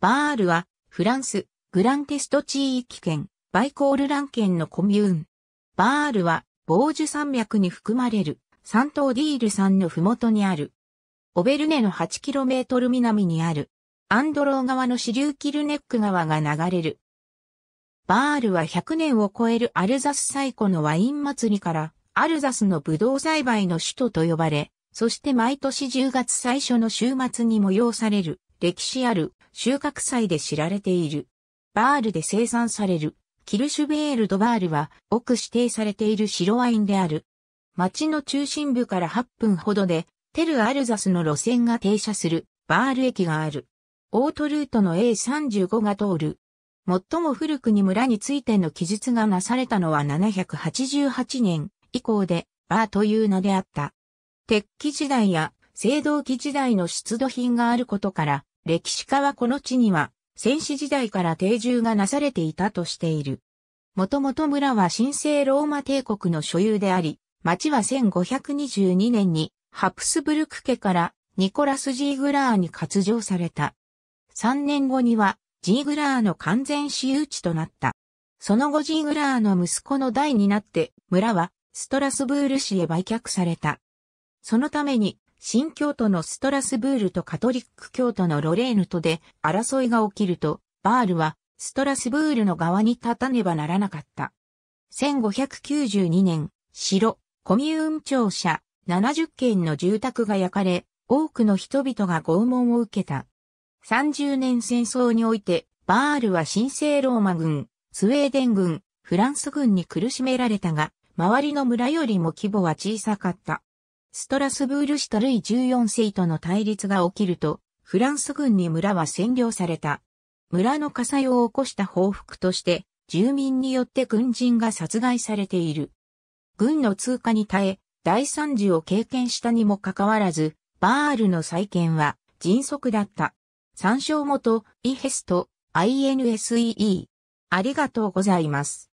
バールは、フランス、グランテスト地域圏、バイコールラン圏のコミューン。バールは、ボージュ山脈に含まれる、サントーディール山のふもとにある。オベルネの 8km 南にある、アンドロー川の支流キルネック川が流れる。バールは100年を超えるアルザス最古のワイン祭りから、アルザスのブドウ栽培の首都と呼ばれ、そして毎年10月最初の週末に催される。歴史ある収穫祭で知られている。バールで生産されるキルシュベールドバールは奥指定されている白ワインである。町の中心部から8分ほどでテルアルザスの路線が停車するバール駅がある。オートルートの A35 が通る。最も古くに村についての記述がなされたのは788年以降でバーという名であった。鉄器時代や青銅器時代の出土品があることから、歴史家はこの地には、戦死時代から定住がなされていたとしている。もともと村は神聖ローマ帝国の所有であり、町は1522年にハプスブルク家からニコラス・ジーグラーに割譲された。3年後にはジーグラーの完全私有地となった。その後ジーグラーの息子の代になって村はストラスブール市へ売却された。そのために新教徒のストラスブールとカトリック教徒のロレーヌとで争いが起きると、バールはストラスブールの側に立たねばならなかった。1592年、城、コミューン庁舎、70軒の住宅が焼かれ、多くの人々が拷問を受けた。30年戦争において、バールは神聖ローマ軍、スウェーデン軍、フランス軍に苦しめられたが、周りの村よりも規模は小さかった。ストラスブール市とルイ14世との対立が起きると、フランス軍に村は占領された。村の火災を起こした報復として、住民によって軍人が殺害されている。軍の通過に耐え、大惨事を経験したにもかかわらず、バールの再建は迅速だった。参照元、イヘスト、INSEE。ありがとうございます。